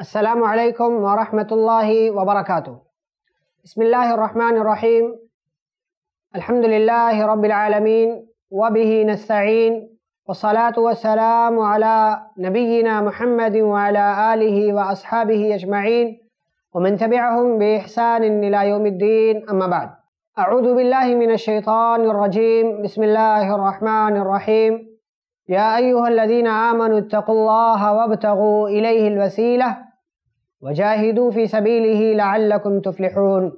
السلام عليكم ورحمة الله وبركاته بسم الله الرحمن الرحيم الحمد لله رب العالمين وبه نستعين والصلاة والسلام على نبينا محمد وعلى آله وأصحابه أجمعين ومن تبعهم بإحسان إلى يوم الدين أما بعد أعوذ بالله من الشيطان الرجيم بسم الله الرحمن الرحيم يا أيها الذين آمنوا اتقوا الله وابتغوا إليه الوسيلة وجاهدوا في سبيله لعلكم تفلحون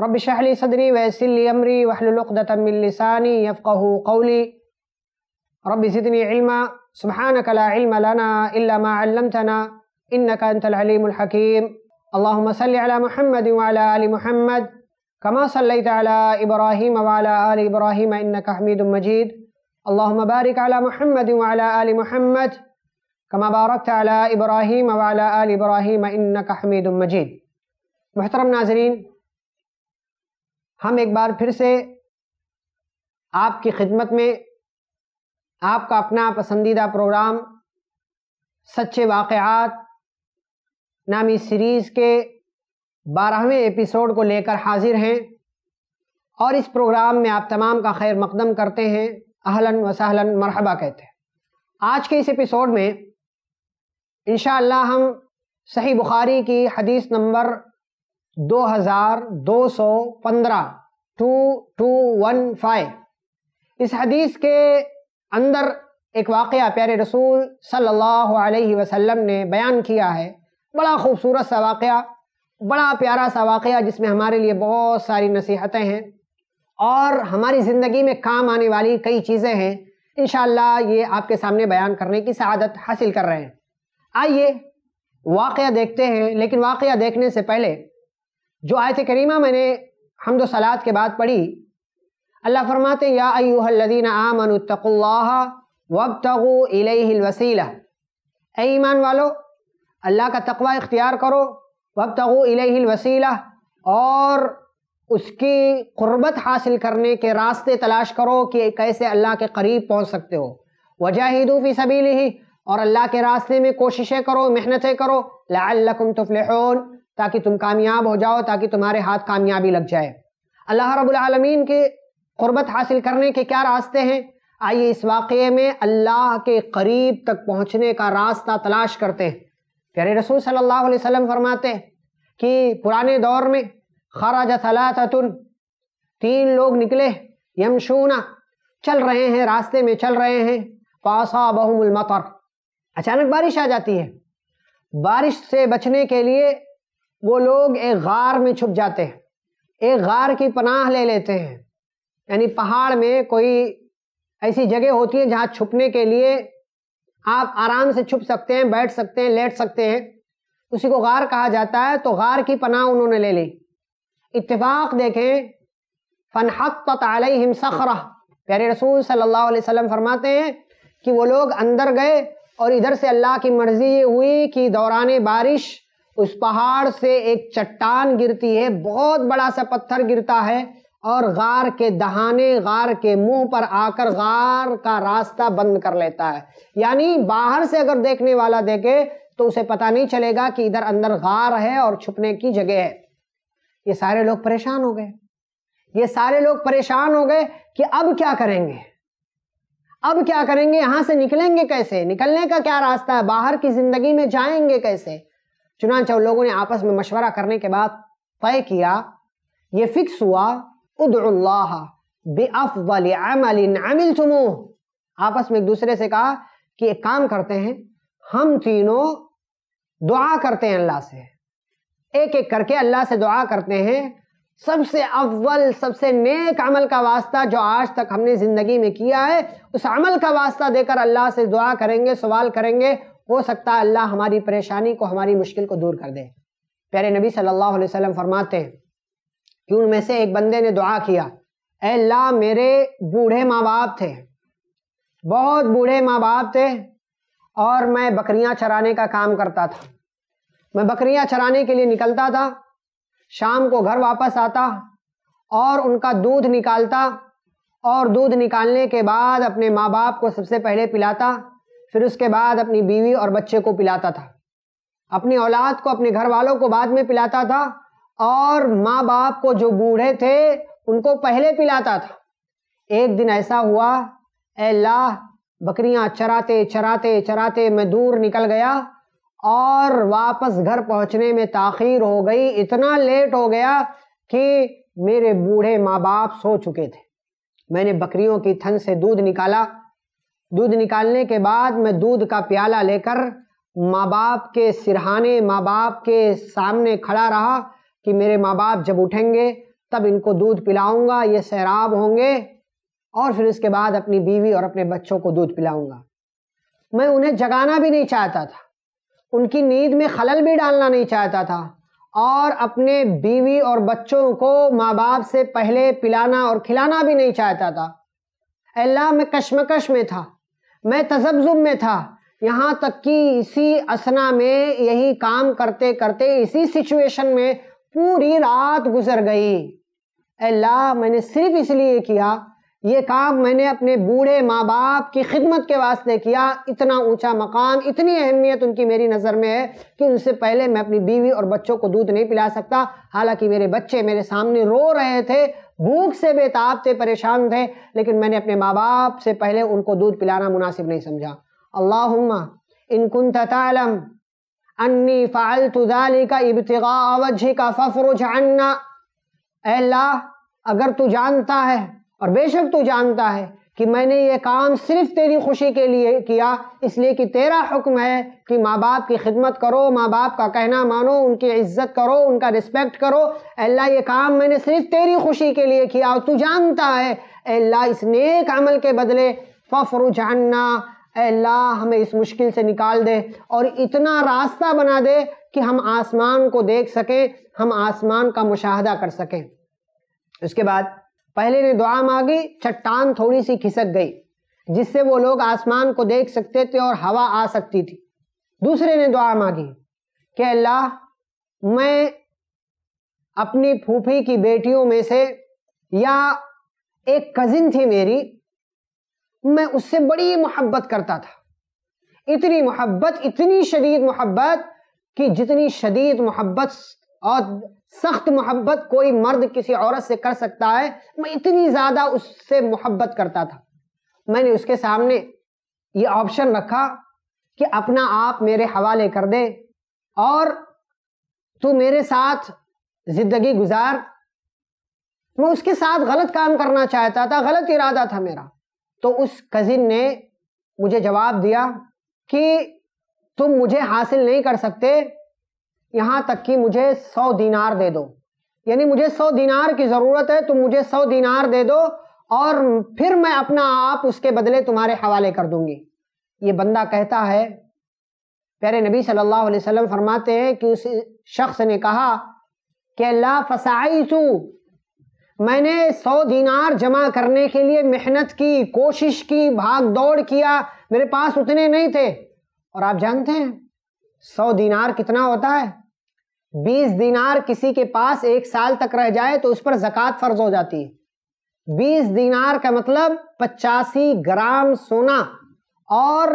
رب اشرح لي صدري ويسر لي أمري واحلل عقدة من لساني يفقه قولي رب زدني علما سبحانك لا علم لنا إلا ما علمتنا إنك أنت العليم الحكيم اللهم صل على محمد وعلى آل محمد كما صليت على إبراهيم وعلى آل إبراهيم إنك حميد مجيد اللهم بارك على محمد وعلى آل محمد कमा बारक इब्राहिम वाला आल इब्राहिम इन्नक हमीद मजीद मोहतरम नाजरीन हम एक बार फिर से आपकी खिदमत में आपका अपना पसंदीदा प्रोग्राम सच्चे वाक़ात नामी सीरीज़ के बारहवें एपिसोड को लेकर हाजिर हैं और इस प्रोग्राम में आप तमाम का खैर मकदम करते हैं अहलन वसहलन मरहबा कहते हैं आज के इस एपिसोड में इन हम सही बुखारी की हदीस नंबर 2215 2215 इस हदीस के अंदर एक वाक़ प्यारे रसूल सल्लल्लाहु अलैहि वसल्लम ने बयान किया है बड़ा खूबसूरत सा वाक़ बड़ा प्यारा सा वाक़ जिसमें हमारे लिए बहुत सारी नसीहतें हैं और हमारी ज़िंदगी में काम आने वाली कई चीज़ें हैं इन ये आपके सामने बयान करने की शहादत हासिल कर रहे हैं आइए वाक़ देखते हैं लेकिन वाकया देखने से पहले जो आयत करीमा मैंने हम दो सलात के बाद पढ़ी अल्लाह फरमाते या अयूहदीन वब वबतगु इलवसीला ईमान वालो अल्लाह का तकवा इख्तियार करो वबतगु इलवसीला और उसकी क़ुरबत हासिल करने के रास्ते तलाश करो कि कैसे अल्लाह के करीब पहुँच सकते हो वजाहिदू फ़ी सबील ही और अल्लाह के रास्ते में कोशिशें करो मेहनतें करो लकुम तुफलहन ताकि तुम कामयाब हो जाओ ताकि तुम्हारे हाथ कामयाबी लग जाए अल्लाह रबालमीन के क़ुरबत हासिल करने के क्या रास्ते हैं आइए इस वाक़े में अल्लाह के करीब तक पहुँचने का रास्ता तलाश करते हैं प्यारे रसूल सल्लल्लाहु अलैहि वसल्लम फरमाते हैं कि पुराने दौर में खराज सलातुन तीन लोग निकले यमशूना चल रहे हैं रास्ते में चल रहे हैं पासा बहुमतर अचानक बारिश आ जाती है बारिश से बचने के लिए वो लोग एक गार में छुप जाते हैं एक गार की पनाह ले लेते हैं यानी पहाड़ में कोई ऐसी जगह होती है जहाँ छुपने के लिए आप आराम से छुप सकते हैं बैठ सकते हैं लेट सकते हैं उसी को गार कहा जाता है तो गार की पनाह उन्होंने ले ली इत्तेफाक देखें फनहक तलहिम सखरा प्यारे रसूल सल्लल्लाहु अलैहि वसल्लम फरमाते हैं कि वो लोग अंदर गए और इधर से अल्लाह की मर्जी ये हुई कि दौरान बारिश उस पहाड़ से एक चट्टान गिरती है बहुत बड़ा सा पत्थर गिरता है और गार के दहाने गार के मुंह पर आकर गार का रास्ता बंद कर लेता है यानी बाहर से अगर देखने वाला देखे तो उसे पता नहीं चलेगा कि इधर अंदर गार है और छुपने की जगह है ये सारे लोग परेशान हो गए ये सारे लोग परेशान हो गए कि अब क्या करेंगे अब क्या करेंगे यहां से निकलेंगे कैसे निकलने का क्या रास्ता है बाहर की जिंदगी में जाएंगे कैसे चुनाच लोगों ने आपस में मशवरा करने के बाद तय किया ये फिक्स हुआ उद्लाह बेअल तुमो आपस में एक दूसरे से कहा कि एक काम करते हैं हम तीनों दुआ करते हैं अल्लाह से एक एक करके अल्लाह से दुआ करते हैं सबसे अव्वल सबसे नेक अमल का वास्ता जो आज तक हमने ज़िंदगी में किया है उस अमल का वास्ता देकर अल्लाह से दुआ करेंगे सवाल करेंगे हो सकता है अल्लाह हमारी परेशानी को हमारी मुश्किल को दूर कर दे प्यारे नबी सल्लल्लाहु अलैहि वसल्लम फरमाते हैं कि उनमें से एक बंदे ने दुआ किया अल्लाह मेरे बूढ़े माँ बाप थे बहुत बूढ़े माँ बाप थे और मैं बकरियाँ चराने का काम करता था मैं बकरियाँ चराने के लिए निकलता था शाम को घर वापस आता और उनका दूध निकालता और दूध निकालने के बाद अपने माँ बाप को सबसे पहले पिलाता फिर उसके बाद अपनी बीवी और बच्चे को पिलाता था अपनी औलाद को अपने घर वालों को बाद में पिलाता था और माँ बाप को जो बूढ़े थे उनको पहले पिलाता था एक दिन ऐसा हुआ अल्लाह बकरियाँ चराते चराते चराते मैं दूर निकल गया और वापस घर पहुंचने में ताखीर हो गई इतना लेट हो गया कि मेरे बूढ़े माँ बाप सो चुके थे मैंने बकरियों की थन से दूध निकाला दूध निकालने के बाद मैं दूध का प्याला लेकर माँ बाप के सिरहाने माँ बाप के सामने खड़ा रहा कि मेरे माँ बाप जब उठेंगे तब इनको दूध पिलाऊंगा ये सैराब होंगे और फिर इसके बाद अपनी बीवी और अपने बच्चों को दूध पिलाऊंगा मैं उन्हें जगाना भी नहीं चाहता था उनकी नींद में खलल भी डालना नहीं चाहता था और अपने बीवी और बच्चों को माँ बाप से पहले पिलाना और खिलाना भी नहीं चाहता था अल्लाह मैं कश्मकश में था मैं तजब्जुब में था यहाँ तक कि इसी असना में यही काम करते करते इसी सिचुएशन में पूरी रात गुजर गई अल्लाह मैंने सिर्फ इसलिए किया ये काम मैंने अपने बूढ़े माँ बाप की खिदमत के वास्ते किया इतना ऊंचा मकाम इतनी अहमियत उनकी मेरी नज़र में है कि उनसे पहले मैं अपनी बीवी और बच्चों को दूध नहीं पिला सकता हालांकि मेरे बच्चे मेरे सामने रो रहे थे भूख से बेताब थे परेशान थे लेकिन मैंने अपने माँ बाप से पहले उनको दूध पिलाना मुनासिब नहीं समझा अल्ला इनकुन तम अन्नी फ़ाल का इब्तगा अवजी का फ़फरुज अन्ना अल्लाह अगर तू जानता है और बेशक तू जानता है कि मैंने ये काम सिर्फ तेरी खुशी के लिए किया इसलिए कि तेरा हुक्म है कि माँ बाप की खिदमत करो माँ बाप का कहना मानो उनकी इज्जत करो उनका रिस्पेक्ट करो अल्लाह ये काम मैंने सिर्फ तेरी खुशी के लिए किया और तू जानता है अल्लाह इस नेक अमल के बदले फ़फ़र जानना अल्लाह हमें इस मुश्किल से निकाल दे और इतना रास्ता बना दे कि हम आसमान को देख सकें हम आसमान का मुशाहदा कर सकें उसके बाद पहले ने दुआ मांगी चट्टान थोड़ी सी खिसक गई जिससे वो लोग आसमान को देख सकते थे और हवा आ सकती थी दूसरे ने दुआ मांगी कि अल्लाह मैं अपनी फूफी की बेटियों में से या एक कजिन थी मेरी मैं उससे बड़ी मोहब्बत करता था इतनी मोहब्बत इतनी शदीद मोहब्बत कि जितनी शदीद मोहब्बत और सख्त मोहब्बत कोई मर्द किसी औरत से कर सकता है मैं इतनी ज़्यादा उससे मोहब्बत करता था मैंने उसके सामने ये ऑप्शन रखा कि अपना आप मेरे हवाले कर दे और तू मेरे साथ ज़िंदगी गुजार मैं उसके साथ गलत काम करना चाहता था गलत इरादा था मेरा तो उस कज़िन ने मुझे जवाब दिया कि तुम मुझे हासिल नहीं कर सकते यहाँ तक कि मुझे सौ दिनार दे दो यानी मुझे सौ दिनार की ज़रूरत है तुम मुझे सौ दिनार दे दो और फिर मैं अपना आप उसके बदले तुम्हारे हवाले कर दूंगी ये बंदा कहता है प्यारे नबी सल्लल्लाहु अलैहि वसल्लम फरमाते हैं कि उस शख्स ने कहा कि अल्लाह फसाई तू मैंने सौ दिनार जमा करने के लिए मेहनत की कोशिश की भाग दौड़ किया मेरे पास उतने नहीं थे और आप जानते हैं सौ दिनार कितना होता है बीस दिनार किसी के पास एक साल तक रह जाए तो उस पर जक़ात फर्ज हो जाती है बीस दिनार का मतलब पचासी ग्राम सोना और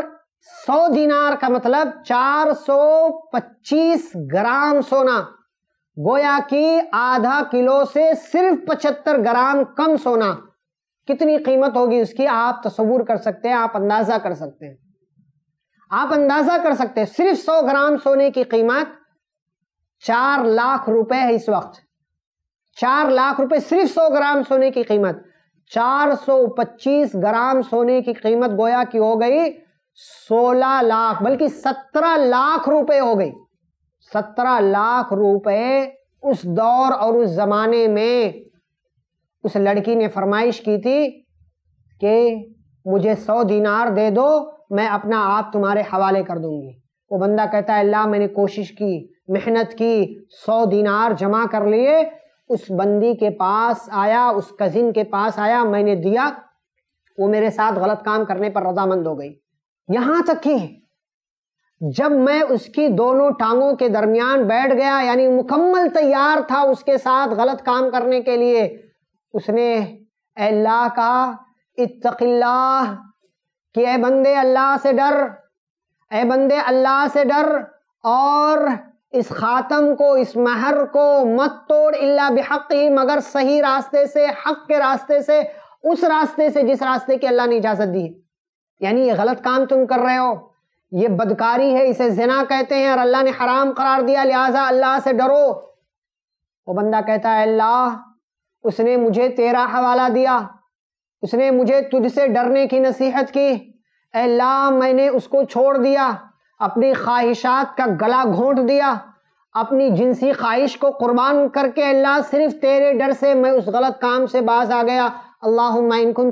सौ दिनार का मतलब चार सौ पच्चीस ग्राम सोना गोया कि आधा किलो से सिर्फ पचहत्तर ग्राम कम सोना कितनी कीमत होगी उसकी आप तस्वूर कर सकते हैं आप अंदाजा कर सकते हैं आप अंदाजा कर सकते हैं सिर्फ सौ ग्राम सोने की कीमत चार लाख रुपए है इस वक्त चार लाख रुपए सिर्फ सौ ग्राम सोने की कीमत चार सौ पच्चीस ग्राम सोने की कीमत गोया की हो गई सोलह लाख बल्कि सत्रह लाख रुपए हो गई सत्रह लाख रुपए उस दौर और उस जमाने में उस लड़की ने फरमाइश की थी कि मुझे सौ दिनार दे दो मैं अपना आप तुम्हारे हवाले कर दूंगी वो बंदा कहता है अल्लाह मैंने कोशिश की मेहनत की सौ दिनार जमा कर लिए उस बंदी के पास आया उस कजिन के पास आया मैंने दिया वो मेरे साथ गलत काम करने पर रजामंद हो गई यहाँ तक कि जब मैं उसकी दोनों टांगों के दरमियान बैठ गया यानी मुकम्मल तैयार था उसके साथ गलत काम करने के लिए उसने अल्लाह का इतकिल्ला कि ए बंदे अल्लाह से डर ए बंदे अल्लाह से डर और इस खातम को इस महर को मत तोड़ इल्ला बेहक ही मगर सही रास्ते से हक के रास्ते से उस रास्ते से जिस रास्ते की अल्लाह ने इजाज़त दी यानी ये गलत काम तुम कर रहे हो ये बदकारी है इसे जना कहते हैं और अल्लाह ने हराम करार दिया लिहाजा अल्लाह से डरो वो बंदा कहता है अल्लाह उसने मुझे तेरा हवाला दिया उसने मुझे तुझसे डरने की नसीहत की अल्लाह मैंने उसको छोड़ दिया अपनी ख्वाहिशात का गला घोंट दिया अपनी जिनसी ख्वाहिश को कुर्बान करके अल्लाह सिर्फ तेरे डर से मैं उस गलत काम से बाज आ गया अल्लाहकुन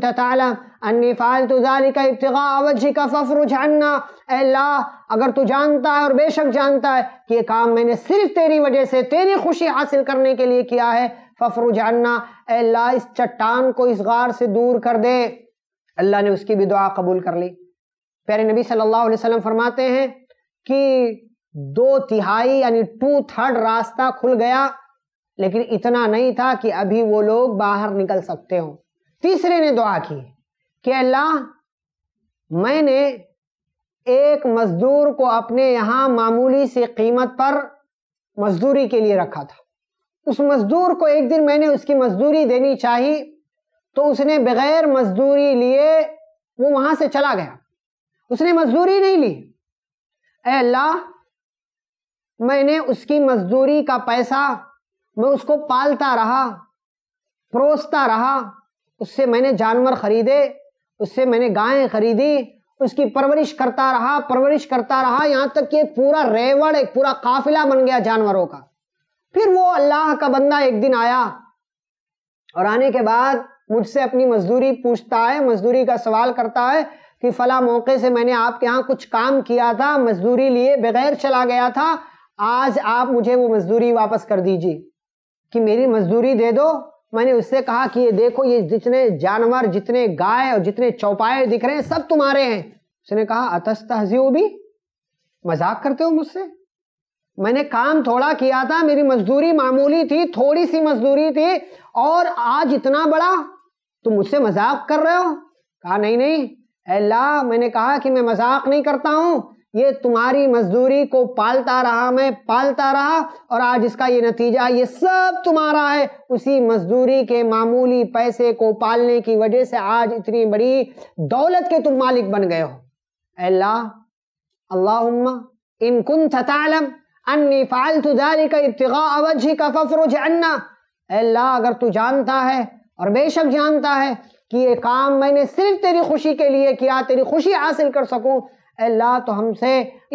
अन्नी का इब्तगा अवजी का फ़फर अल्लाह अगर तू जानता है और बेशक जानता है कि ये काम मैंने सिर्फ तेरी वजह से तेरी खुशी हासिल करने के लिए किया है फ़फर अल्लाह इस चट्टान को इस गार से दूर कर दे अल्लाह ने उसकी भी दुआ कबूल कर ली प्यारे नबी सल्लल्लाहु अलैहि वसल्लम फरमाते हैं कि दो तिहाई यानी टू थर्ड रास्ता खुल गया लेकिन इतना नहीं था कि अभी वो लोग बाहर निकल सकते हो तीसरे ने दुआ की कि अल्लाह मैंने एक मज़दूर को अपने यहाँ मामूली से कीमत पर मजदूरी के लिए रखा था उस मज़दूर को एक दिन मैंने उसकी मजदूरी देनी चाहिए तो उसने बगैर मजदूरी लिए वो वहाँ से चला गया उसने मजदूरी नहीं ली अल्लाह मैंने उसकी मजदूरी का पैसा मैं उसको पालता रहा परोसता रहा उससे मैंने जानवर खरीदे उससे मैंने गायें खरीदी उसकी परवरिश करता रहा परवरिश करता रहा यहाँ तक कि पूरा रेवड़ एक पूरा काफिला बन गया जानवरों का फिर वो अल्लाह का बंदा एक दिन आया और आने के बाद मुझसे अपनी मजदूरी पूछता है मजदूरी का सवाल करता है कि फ़ला मौके से मैंने आपके यहाँ कुछ काम किया था मजदूरी लिए बगैर चला गया था आज आप मुझे वो मजदूरी वापस कर दीजिए कि मेरी मजदूरी दे दो मैंने उससे कहा कि ये देखो ये जितने जानवर जितने गाय और जितने चौपाए दिख रहे हैं सब तुम्हारे हैं उसने कहा अतस्त तहजीब भी मजाक करते हो मुझसे मैंने काम थोड़ा किया था मेरी मजदूरी मामूली थी थोड़ी सी मजदूरी थी और आज इतना बड़ा तुम मुझसे मजाक कर रहे हो कहा नहीं नहीं अल्लाह मैंने कहा कि मैं मजाक नहीं करता हूँ ये तुम्हारी मजदूरी को पालता रहा मैं पालता रहा और आज इसका ये नतीजा ये सब तुम्हारा है उसी मजदूरी के मामूली पैसे को पालने की वजह से आज इतनी बड़ी दौलत के तुम मालिक बन गए हो अल्लाह अल्लाह इन कुन थालम अन्नी फालतु दारी का इब्तगा अवजी का फफरुज अन्ना अल्लाह अगर तू जानता है और बेशक जानता है कि ये काम मैंने सिर्फ तेरी खुशी के लिए किया तेरी खुशी हासिल कर सकूं अल्लाह तो हमसे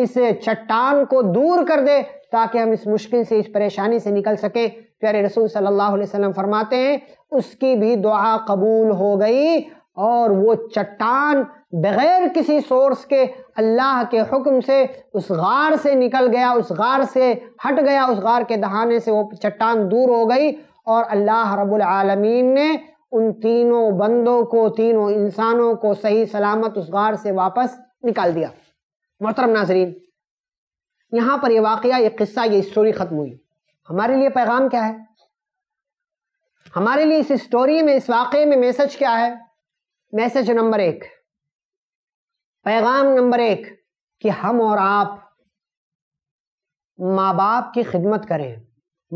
इस चट्टान को दूर कर दे ताकि हम इस मुश्किल से इस परेशानी से निकल सके प्यारे रसूल सल्लल्लाहु अलैहि वसल्लम फरमाते हैं उसकी भी दुआ कबूल हो गई और वो चट्टान बग़ैर किसी सोर्स के अल्लाह के हुक्म से उस गार से निकल गया उस गार से हट गया उस गार के दहाने से वो चट्टान दूर हो गई और अल्लाह रब्बुल आलमीन ने उन तीनों बंदों को तीनों इंसानों को सही सलामत उस गार से वापस निकाल दिया मोहतरम नाजरीन यहाँ पर यह वाक़ ये किस्सा ये स्टोरी ख़त्म हुई हमारे लिए पैगाम क्या है हमारे लिए इस स्टोरी में इस वाक़े में मैसेज क्या है मैसेज नंबर एक पैगाम नंबर एक कि हम और आप माँ बाप की खिदमत करें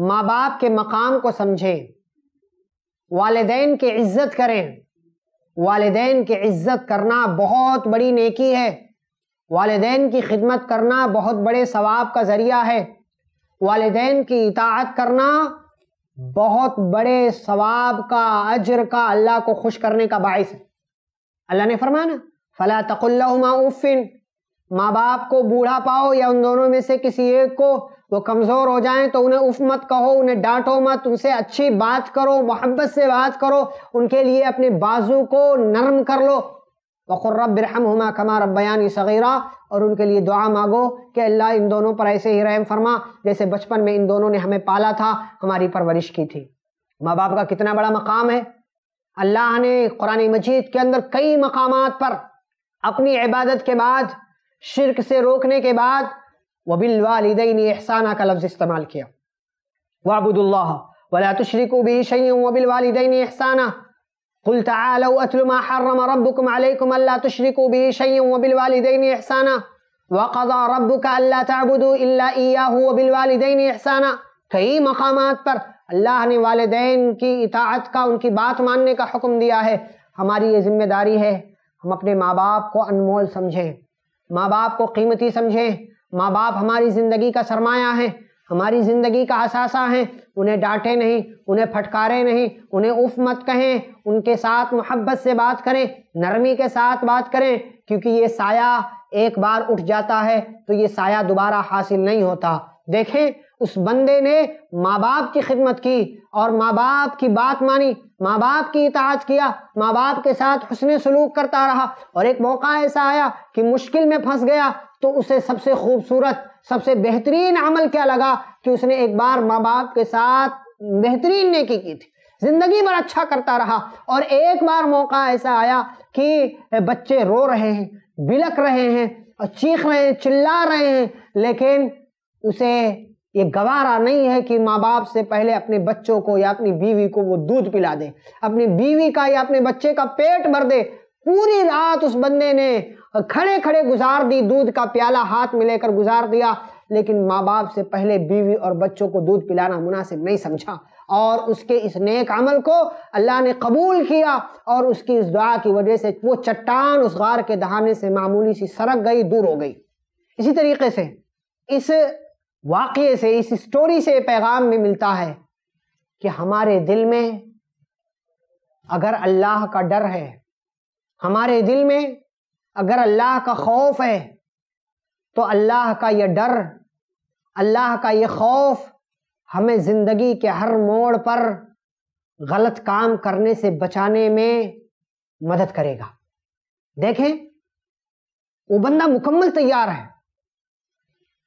माँ बाप के मकाम को समझें वालदेन की इज्जत करें वालदेन की इज्जत करना बहुत बड़ी नेकी है वालदेन की खिदमत करना बहुत बड़े सवाब का ज़रिया है वालदेन की इताहत करना बहुत बड़े सवाब का अजर का अल्लाह को खुश करने का बायस है अल्लाह ने फरमाना फ़ला तकुल्लहुमा उफ़िन माँ बाप को बूढ़ा पाओ या उन दोनों में से किसी एक को वो कमज़ोर हो जाएं तो उन्हें उफ मत कहो उन्हें डांटो मत उनसे अच्छी बात करो मोहब्बत से बात करो उनके लिए अपने बाजू को नरम कर लो बखुर्रबरहम हमा कमा रबयानी सगीरा और उनके लिए दुआ मांगो कि अल्लाह इन दोनों पर ऐसे ही रहम फरमा जैसे बचपन में इन दोनों ने हमें पाला था हमारी परवरिश की थी माँ बाप का कितना बड़ा मकाम है अल्लाह ने कुरान मजीद के अंदर कई मकाम पर अपनी इबादत के बाद शिरक से रोकने के बाद वबिल एहसाना का लफ्ज़ इस्तेमाल किया वाबुदुल्लाह वला भी शैन वबिल एहसाना कुल तलो अतलमा हर्रम रब्बुकुम अलैकुम अल्ला तुशरिको भी शैन वबिल वालदेन एहसाना वक़ा रब्बुक अल्ला तबुदू इल्ला इयाहू वबिल वालदेन कई मकाम पर अल्लाह ने वालदेन की इतात का उनकी बात मानने का हुक्म दिया है हमारी ये जिम्मेदारी है हम अपने माँ बाप को अनमोल समझें माँ बाप को कीमती समझें माँ बाप हमारी ज़िंदगी का सरमाया है हमारी ज़िंदगी का असासा है उन्हें डांटे नहीं उन्हें फटकारे नहीं उन्हें उफ मत कहें उनके साथ मोहब्बत से बात करें नरमी के साथ बात करें क्योंकि ये साया एक बार उठ जाता है तो ये साया दोबारा हासिल नहीं होता देखें उस बंदे ने माँ बाप की खिदमत की और माँ बाप की बात मानी माँ बाप की इताज किया माँ बाप के साथ हसन सलूक करता रहा और एक मौका ऐसा आया कि मुश्किल में फंस गया तो उसे सबसे खूबसूरत सबसे बेहतरीन अमल क्या लगा कि उसने एक बार माँ बाप के साथ बेहतरीन नेकी की थी ज़िंदगी भर अच्छा करता रहा और एक बार मौका ऐसा आया कि बच्चे रो रहे हैं बिलक रहे हैं और चीख रहे हैं चिल्ला रहे हैं लेकिन उसे ये गवारा नहीं है कि माँ बाप से पहले अपने बच्चों को या अपनी बीवी को वो दूध पिला दे अपनी बीवी का या अपने बच्चे का पेट भर दे पूरी रात उस बंदे ने खड़े खड़े गुजार दी दूध का प्याला हाथ में लेकर गुजार दिया लेकिन माँ बाप से पहले बीवी और बच्चों को दूध पिलाना मुनासिब नहीं समझा और उसके इस नेक अमल को अल्लाह ने कबूल किया और उसकी इस दुआ की वजह से वो चट्टान उस गार के दहाने से मामूली सी सरक गई दूर हो गई इसी तरीके से इस वाक़े से इस स्टोरी से पैगाम भी मिलता है कि हमारे दिल में अगर अल्लाह का डर है हमारे दिल में अगर अल्लाह का खौफ है तो अल्लाह का यह डर अल्लाह का ये खौफ हमें ज़िंदगी के हर मोड़ पर गलत काम करने से बचाने में मदद करेगा देखें वो बंदा मुकम्मल तैयार है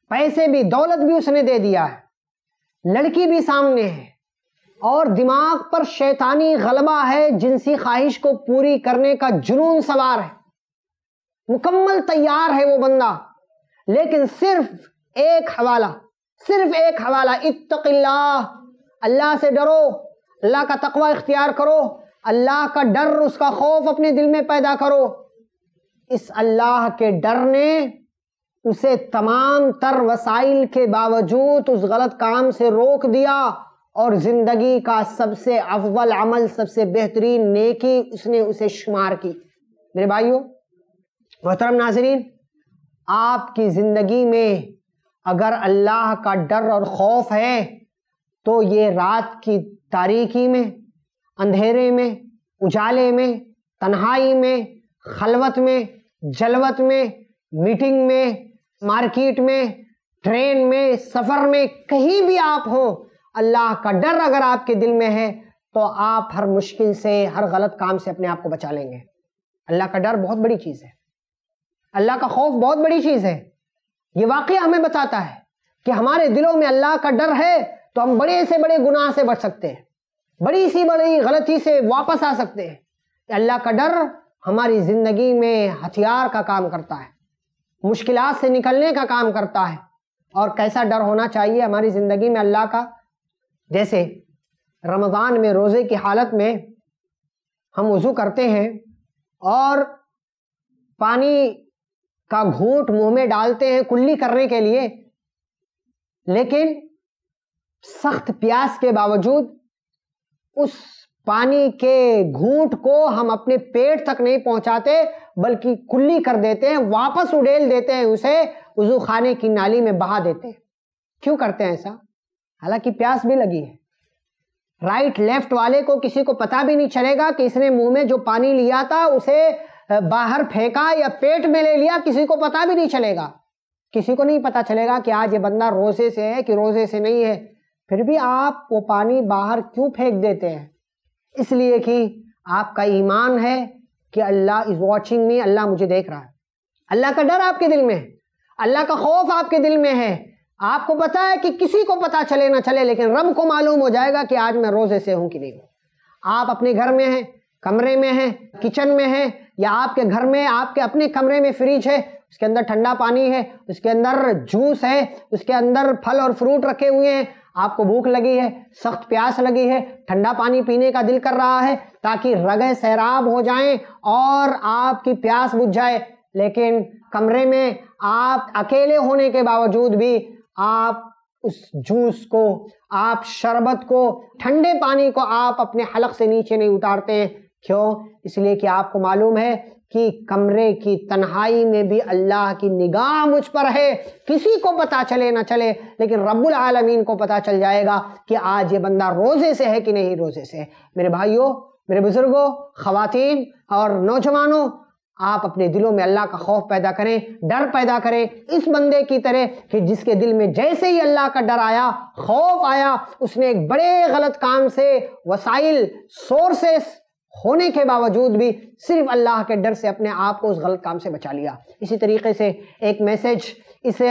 पैसे भी दौलत भी उसने दे दिया है लड़की भी सामने है और दिमाग पर शैतानी गलबा है जिनसी ख्वाहिश को पूरी करने का जुनून सवार है मुकम्मल तैयार है वो बंदा लेकिन सिर्फ एक हवाला सिर्फ एक हवाला इतकल्ला अल्लाह से डरो अल्लाह का तकवा इख्तियार करो अल्लाह का डर उसका खौफ अपने दिल में पैदा करो इस अल्लाह के डर ने उसे तमाम तर वसाइल के बावजूद उस गलत काम से रोक दिया और ज़िंदगी का सबसे अव्वल अमल सबसे बेहतरीन नेकी उसने उसे शुमार की मेरे भाइयों मोहतरम नाजरीन आपकी ज़िंदगी में अगर अल्लाह का डर और खौफ है तो ये रात की तारीकी में अंधेरे में उजाले में तन्हाई में खलवत में जलवत में मीटिंग में मार्केट में ट्रेन में सफर में कहीं भी आप हो अल्लाह का डर अगर आपके दिल में है तो आप हर मुश्किल से हर गलत काम से अपने आप को बचा लेंगे अल्लाह का डर बहुत बड़ी चीज़ है अल्लाह का खौफ बहुत बड़ी चीज़ है ये वाक़ हमें बताता है कि हमारे दिलों में अल्लाह का डर है तो हम बड़े से बड़े गुनाह से बच सकते हैं बड़ी सी बड़ी गलती से वापस आ सकते हैं अल्लाह का डर हमारी ज़िंदगी में हथियार का काम करता है मुश्किल से निकलने का काम करता है और कैसा डर होना चाहिए हमारी ज़िंदगी में अल्लाह का जैसे रमज़ान में रोज़े की हालत में हम वज़ू करते हैं और पानी का घूट मुंह में डालते हैं कुल्ली करने के लिए लेकिन सख्त प्यास के बावजूद उस पानी के घूट को हम अपने पेट तक नहीं पहुंचाते बल्कि कुल्ली कर देते हैं वापस उड़ेल देते हैं उसे उजू खाने की नाली में बहा देते हैं क्यों करते हैं ऐसा हालांकि प्यास भी लगी है राइट लेफ्ट वाले को किसी को पता भी नहीं चलेगा कि इसने मुंह में जो पानी लिया था उसे बाहर फेंका या पेट में ले लिया किसी को पता भी नहीं चलेगा किसी को नहीं पता चलेगा कि आज ये बंदा रोजे से है कि रोजे से नहीं है फिर भी आप वो पानी बाहर क्यों फेंक देते हैं इसलिए कि आपका ईमान है कि अल्लाह इज़ वॉचिंग मी अल्लाह मुझे देख रहा है अल्लाह का डर आपके दिल में है अल्लाह का खौफ आपके दिल में है आपको पता है कि किसी को पता चले ना चले लेकिन रब को मालूम हो जाएगा कि आज मैं रोज़ ऐसे हूँ कि नहीं आप अपने घर में हैं कमरे में हैं किचन में हैं या आपके घर में आपके अपने कमरे में फ्रिज है उसके अंदर ठंडा पानी है उसके अंदर जूस है उसके अंदर फल और फ्रूट रखे हुए हैं आपको भूख लगी है सख्त प्यास लगी है ठंडा पानी पीने का दिल कर रहा है ताकि रगें सैराब हो जाएं और आपकी प्यास बुझ जाए लेकिन कमरे में आप अकेले होने के बावजूद भी आप उस जूस को आप शरबत को ठंडे पानी को आप अपने हलक से नीचे नहीं उतारते हैं क्यों इसलिए कि आपको मालूम है कि कमरे की तन्हाई में भी अल्लाह की निगाह मुझ पर है किसी को पता चले ना चले लेकिन रब्बुल आलमीन को पता चल जाएगा कि आज ये बंदा रोज़े से है कि नहीं रोज़े से है मेरे भाइयों मेरे बुजुर्गों खातन और नौजवानों आप अपने दिलों में अल्लाह का खौफ पैदा करें डर पैदा करें इस बंदे की तरह कि जिसके दिल में जैसे ही अल्लाह का डर आया खौफ आया उसने एक बड़े गलत काम से वसाइल सोर्सेस होने के बावजूद भी सिर्फ अल्लाह के डर से अपने आप को उस गलत काम से बचा लिया इसी तरीके से एक मैसेज इस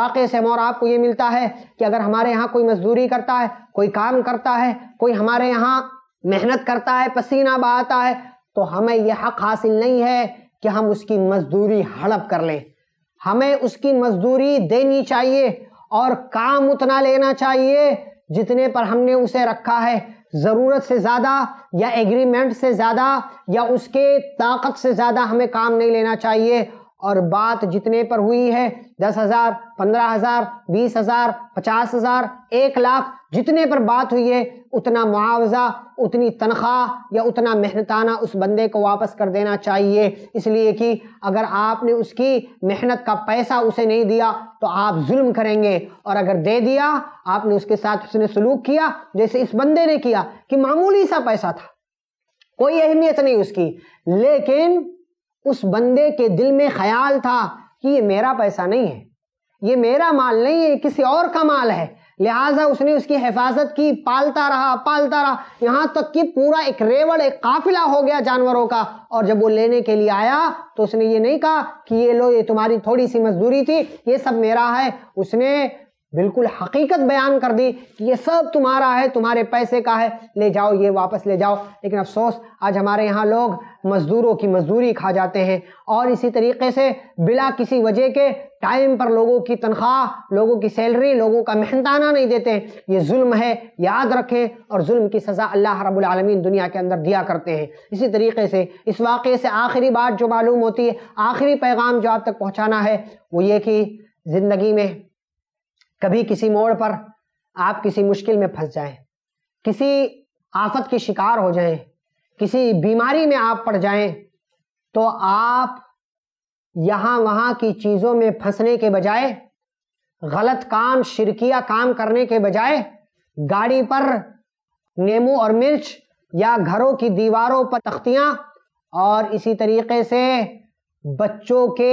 वाक़े से मोर आपको ये मिलता है कि अगर हमारे यहाँ कोई मजदूरी करता है कोई काम करता है कोई हमारे यहाँ मेहनत करता है पसीना बहाता है तो हमें यह हक हासिल नहीं है कि हम उसकी मजदूरी हड़प कर लें हमें उसकी मजदूरी देनी चाहिए और काम उतना लेना चाहिए जितने पर हमने उसे रखा है ज़रूरत से ज़्यादा या एग्रीमेंट से ज़्यादा या उसके ताकत से ज़्यादा हमें काम नहीं लेना चाहिए और बात जितने पर हुई है दस हज़ार पंद्रह हज़ार बीस हज़ार पचास हज़ार एक लाख जितने पर बात हुई है उतना मुआवजा उतनी तनख्वाह या उतना मेहनताना उस बंदे को वापस कर देना चाहिए इसलिए कि अगर आपने उसकी मेहनत का पैसा उसे नहीं दिया तो आप जुल्म करेंगे और अगर दे दिया आपने उसके साथ उसने सलूक किया जैसे इस बंदे ने किया कि मामूली सा पैसा था कोई अहमियत नहीं उसकी लेकिन उस बंदे के दिल में ख्याल था कि ये मेरा पैसा नहीं है ये मेरा माल नहीं है किसी और का माल है लिहाजा उसने उसकी हिफाजत की पालता रहा पालता रहा यहाँ तक कि पूरा एक रेवड़ एक काफिला हो गया जानवरों का और जब वो लेने के लिए आया तो उसने ये नहीं कहा कि ये लो ये तुम्हारी थोड़ी सी मजदूरी थी ये सब मेरा है उसने बिल्कुल हकीकत बयान कर दी कि ये सब तुम्हारा है तुम्हारे पैसे का है ले जाओ ये वापस ले जाओ लेकिन अफसोस आज हमारे यहाँ लोग मज़दूरों की मजदूरी खा जाते हैं और इसी तरीके से बिला किसी वजह के टाइम पर लोगों की तनख्वाह लोगों की सैलरी लोगों का मेहनताना नहीं देते ये जुल्म है याद रखें और जुल्म की सज़ा अल्लाह रबालमीन दुनिया के अंदर दिया करते हैं इसी तरीके से इस वाक़े से आखिरी बात जो मालूम होती है आखिरी पैगाम जो आप तक पहुँचाना है वो ये कि ज़िंदगी में कभी किसी मोड़ पर आप किसी मुश्किल में फंस जाएं, किसी आफत की शिकार हो जाएं, किसी बीमारी में आप पड़ जाएं, तो आप यहाँ वहाँ की चीज़ों में फंसने के बजाय गलत काम शिरकिया काम करने के बजाय गाड़ी पर नेमू और मिर्च या घरों की दीवारों पर तख्तियाँ और इसी तरीके से बच्चों के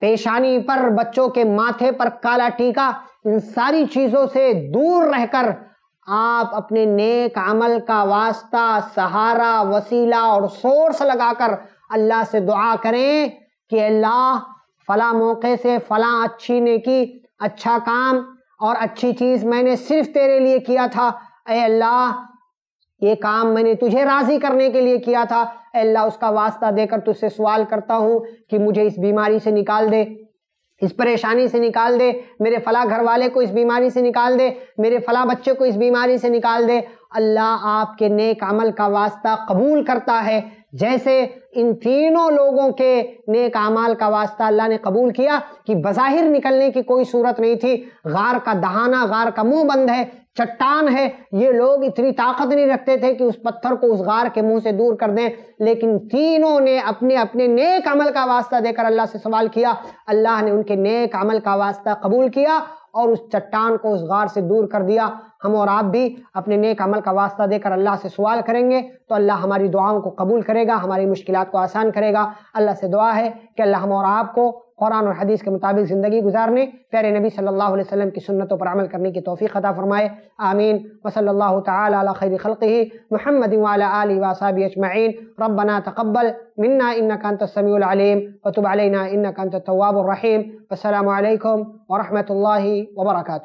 पेशानी पर बच्चों के माथे पर काला टीका इन सारी चीज़ों से दूर रहकर आप अपने नेक अमल का वास्ता सहारा वसीला और सोर्स लगाकर अल्लाह से दुआ करें कि अल्लाह फ़ला मौके से फ़ला अच्छी ने की अच्छा काम और अच्छी चीज़ मैंने सिर्फ तेरे लिए किया था ए अल्लाह ये काम मैंने तुझे राज़ी करने के लिए किया था अल्लाह उसका वास्ता देकर तुझसे सवाल करता हूँ कि मुझे इस बीमारी से निकाल दे इस परेशानी से निकाल दे मेरे फला घर वाले को इस बीमारी से निकाल दे मेरे फला बच्चे को इस बीमारी से निकाल दे अल्लाह आपके नेक अमल का वास्ता कबूल करता है जैसे इन तीनों लोगों के नेक अमाल का वास्ता अल्लाह ने कबूल किया कि बज़ाहिर निकलने की कोई सूरत नहीं थी गार का दहाना गार का मुंह बंद है चट्टान है ये लोग इतनी ताकत नहीं रखते थे कि उस पत्थर को उस गार के मुंह से दूर कर दें लेकिन तीनों ने अपने अपने नेक अमल का वास्ता देकर अल्लाह से सवाल किया अल्लाह ने उनके नेक अमल का वास्ता कबूल किया और उस चट्टान को उस गार से दूर कर दिया हम और आप भी अपने नेक अमल का वास्ता देकर अल्लाह से सवाल करेंगे तो अल्लाह हमारी दुआओं को कबूल करेगा हमारी मुश्किल को आसान करेगा अल्लाह से दुआ है कि अल्लाह हम और आपको कुरान और हदीस के मुताबिक ज़िंदगी गुजारने प्यारे नबी सल्लल्लाहु अलैहि वसल्लम की सुन्नतों पर अमल करने की तोफ़ी अता फ़रमाए आमीन वसल्ला तैर खल़ी महमद वाली वासाबी अजमाइन रबना तकबल मन्ना इन्ना कंत समीम वतुबालना इन्ना कंत तवाबरहीम अल्लाम वरहमल वर्का